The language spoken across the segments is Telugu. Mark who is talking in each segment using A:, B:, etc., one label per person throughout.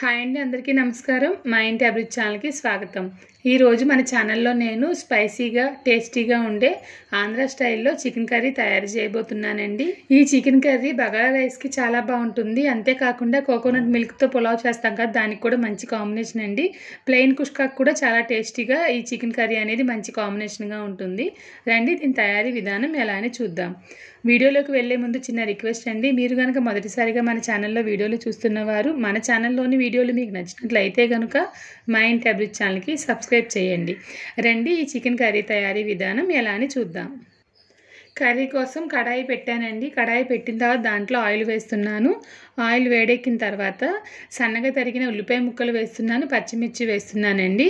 A: హాయ్ అండి అందరికీ నమస్కారం మా ఇంటి అభివృద్ధి ఛానల్కి స్వాగతం ఈరోజు మన ఛానల్లో నేను స్పైసీగా టేస్టీగా ఉండే ఆంధ్ర స్టైల్లో చికెన్ కర్రీ తయారు చేయబోతున్నానండి ఈ చికెన్ కర్రీ బగారా రైస్కి చాలా బాగుంటుంది అంతేకాకుండా కోకోనట్ మిల్క్తో పులావ్ చేస్తాం కదా దానికి కూడా మంచి కాంబినేషన్ అండి ప్లెయిన్ కుష్కా కూడా చాలా టేస్టీగా ఈ చికెన్ కర్రీ అనేది మంచి కాంబినేషన్గా ఉంటుంది రండి దీని తయారీ విధానం ఎలా అని చూద్దాం వీడియోలోకి వెళ్లే ముందు చిన్న రిక్వెస్ట్ అండి మీరు కనుక మొదటిసారిగా మన ఛానల్లో వీడియోలు చూస్తున్నవారు మన ఛానల్లోని వీడియోలు మీకు నచ్చినట్లయితే కనుక మా ఇంటి టాబ్లెట్ ఛానల్కి సబ్స్క్రైబ్ సబ్స్క్రైబ్ చేయండి రండి ఈ చికెన్ కర్రీ తయారీ విధానం ఎలా అని చూద్దాం కర్రీ కోసం కడాయి పెట్టానండి కడాయి పెట్టిన తర్వాత దాంట్లో ఆయిల్ వేస్తున్నాను ఆయిల్ వేడెక్కిన తర్వాత సన్నగా తరిగిన ఉల్లిపాయ ముక్కలు వేస్తున్నాను పచ్చిమిర్చి వేస్తున్నానండి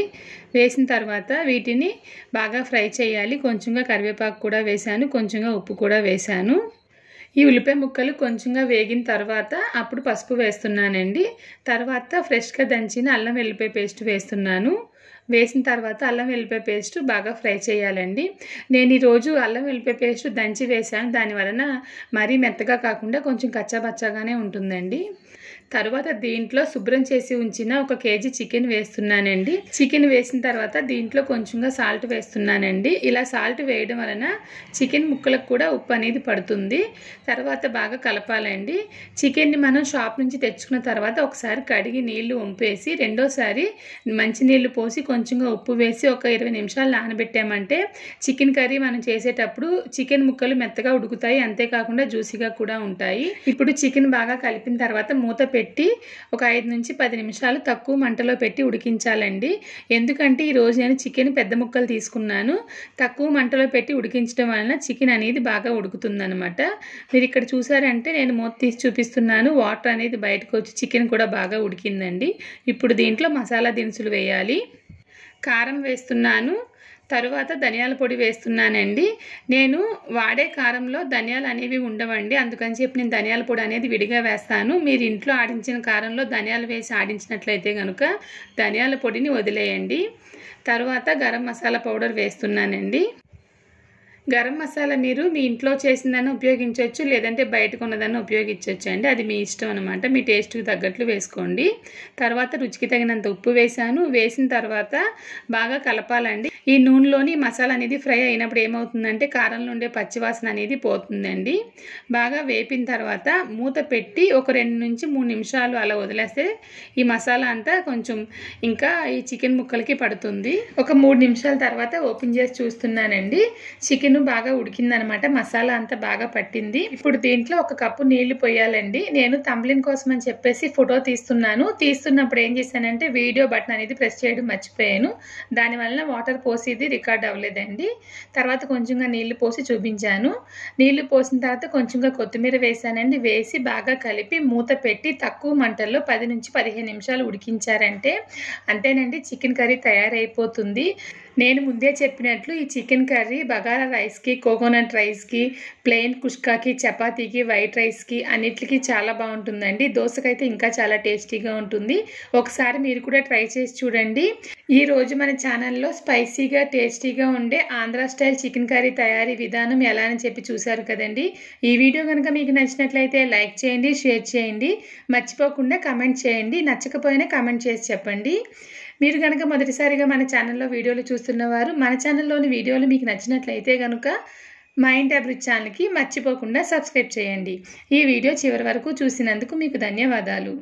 A: వేసిన తర్వాత వీటిని బాగా ఫ్రై చేయాలి కొంచెంగా కరివేపాకు కూడా వేశాను కొంచెంగా ఉప్పు కూడా వేశాను ఈ ఉల్లిపాయ ముక్కలు కొంచెంగా వేగిన తర్వాత అప్పుడు పసుపు వేస్తున్నానండి తర్వాత ఫ్రెష్గా దంచిన అల్లం వెల్లిపాయ పేస్ట్ వేస్తున్నాను వేసిన తర్వాత అల్లం వెల్లిపాయ పేస్ట్ బాగా ఫ్రై చేయాలండి నేను ఈరోజు అల్లం వెల్లిపాయ పేస్ట్ దంచి వేశాను దానివలన మరీ మెత్తగా కాకుండా కొంచెం కచ్చాబచ్చాగానే ఉంటుందండి తర్వాత దీంట్లో శుభ్రం చేసి ఉంచిన ఒక కేజీ చికెన్ వేస్తున్నానండి చికెన్ వేసిన తర్వాత దీంట్లో కొంచెంగా సాల్ట్ వేస్తున్నానండి ఇలా సాల్ట్ వేయడం వలన చికెన్ ముక్కలకు కూడా ఉప్పు అనేది పడుతుంది తర్వాత బాగా కలపాలండి చికెన్ని మనం షాప్ నుంచి తెచ్చుకున్న తర్వాత ఒకసారి కడిగి నీళ్లు వంపేసి రెండోసారి మంచినీళ్ళు పోసి కొంచెంగా ఉప్పు వేసి ఒక ఇరవై నిమిషాలు నానబెట్టామంటే చికెన్ కర్రీ మనం చేసేటప్పుడు చికెన్ ముక్కలు మెత్తగా ఉడుకుతాయి అంతేకాకుండా జ్యూసీగా కూడా ఉంటాయి ఇప్పుడు చికెన్ బాగా కలిపిన తర్వాత మూత పెట్టి ఒక ఐదు నుంచి పది నిమిషాలు తక్కువ మంటలో పెట్టి ఉడికించాలండి ఎందుకంటే ఈరోజు నేను చికెన్ పెద్ద ముక్కలు తీసుకున్నాను తక్కువ మంటలో పెట్టి ఉడికించడం వలన చికెన్ అనేది బాగా ఉడుకుతుందనమాట మీరు ఇక్కడ చూసారంటే నేను మూత తీసి చూపిస్తున్నాను వాటర్ అనేది బయటకు వచ్చి చికెన్ కూడా బాగా ఉడికిందండి ఇప్పుడు దీంట్లో మసాలా దినుసులు వేయాలి కారం వేస్తున్నాను తరువాత ధనియాల పొడి వేస్తున్నానండి నేను వాడే కారంలో ధనియాలు అనేవి ఉండవండి అందుకని చెప్పి నేను ధనియాల పొడి అనేది విడిగా వేస్తాను మీరు ఇంట్లో ఆడించిన కారంలో ధనియాలు వేసి ఆడించినట్లయితే కనుక ధనియాల పొడిని వదిలేయండి తర్వాత గరం మసాలా పౌడర్ వేస్తున్నానండి గరం మసాలా మీరు మీ ఇంట్లో చేసిందని ఉపయోగించవచ్చు లేదంటే బయటకు ఉన్నదాన్ని ఉపయోగించవచ్చు అండి అది మీ ఇష్టం అనమాట మీ టేస్ట్కి తగ్గట్లు వేసుకోండి తర్వాత రుచికి తగినంత ఉప్పు వేసాను వేసిన తర్వాత బాగా కలపాలండి ఈ నూనెలోని మసాలా అనేది ఫ్రై అయినప్పుడు ఏమవుతుందంటే కారంలో ఉండే పచ్చివాసన అనేది పోతుందండి బాగా వేపిన తర్వాత మూత పెట్టి ఒక రెండు నుంచి మూడు నిమిషాలు అలా వదిలేస్తే ఈ మసాలా అంతా కొంచెం ఇంకా ఈ చికెన్ ముక్కలకి పడుతుంది ఒక మూడు నిమిషాల తర్వాత ఓపెన్ చేసి చూస్తున్నానండి చికెన్ నూనె బాగా ఉడికిందనమాట మసాలా అంతా బాగా పట్టింది ఇప్పుడు దీంట్లో ఒక కప్పు నీళ్లు పోయాలండి నేను తంబ్లిన్ కోసం అని చెప్పేసి ఫోటో తీస్తున్నాను తీస్తున్నప్పుడు ఏం చేశానంటే వీడియో బటన్ అనేది ప్రెస్ చేయడం మర్చిపోయాను దానివల్ల వాటర్ పోసేది రికార్డ్ అవ్వలేదండి తర్వాత కొంచెంగా నీళ్లు పోసి చూపించాను నీళ్లు పోసిన తర్వాత కొంచెంగా కొత్తిమీర వేసానండి వేసి బాగా కలిపి మూత పెట్టి తక్కువ మంటల్లో పది నుంచి పదిహేను నిమిషాలు ఉడికించారంటే అంతేనండి చికెన్ కర్రీ తయారైపోతుంది నేను ముందే చెప్పినట్లు ఈ చికెన్ కర్రీ బగారా రైస్కి కోకోనట్ రైస్కి ప్లెయిన్ కుష్కాకి చపాతీకి వైట్ రైస్కి అన్నిటికీ చాలా బాగుంటుందండి దోశకైతే ఇంకా చాలా టేస్టీగా ఉంటుంది ఒకసారి మీరు కూడా ట్రై చేసి చూడండి ఈరోజు మన ఛానల్లో స్పైసీగా టేస్టీగా ఉండే ఆంధ్ర స్టైల్ చికెన్ కర్రీ తయారీ విధానం ఎలా అని చెప్పి చూశారు కదండి ఈ వీడియో కనుక మీకు నచ్చినట్లయితే లైక్ చేయండి షేర్ చేయండి మర్చిపోకుండా కమెంట్ చేయండి నచ్చకపోయినా కమెంట్ చేసి చెప్పండి మీరు కనుక మొదటిసారిగా మన ఛానల్లో వీడియోలు చూస్తున్నవారు మన ఛానల్లోని వీడియోలు మీకు నచ్చినట్లయితే కనుక మైండ్ అభివృద్ధి ఛానల్కి మర్చిపోకుండా సబ్స్క్రైబ్ చేయండి ఈ వీడియో చివరి వరకు చూసినందుకు మీకు ధన్యవాదాలు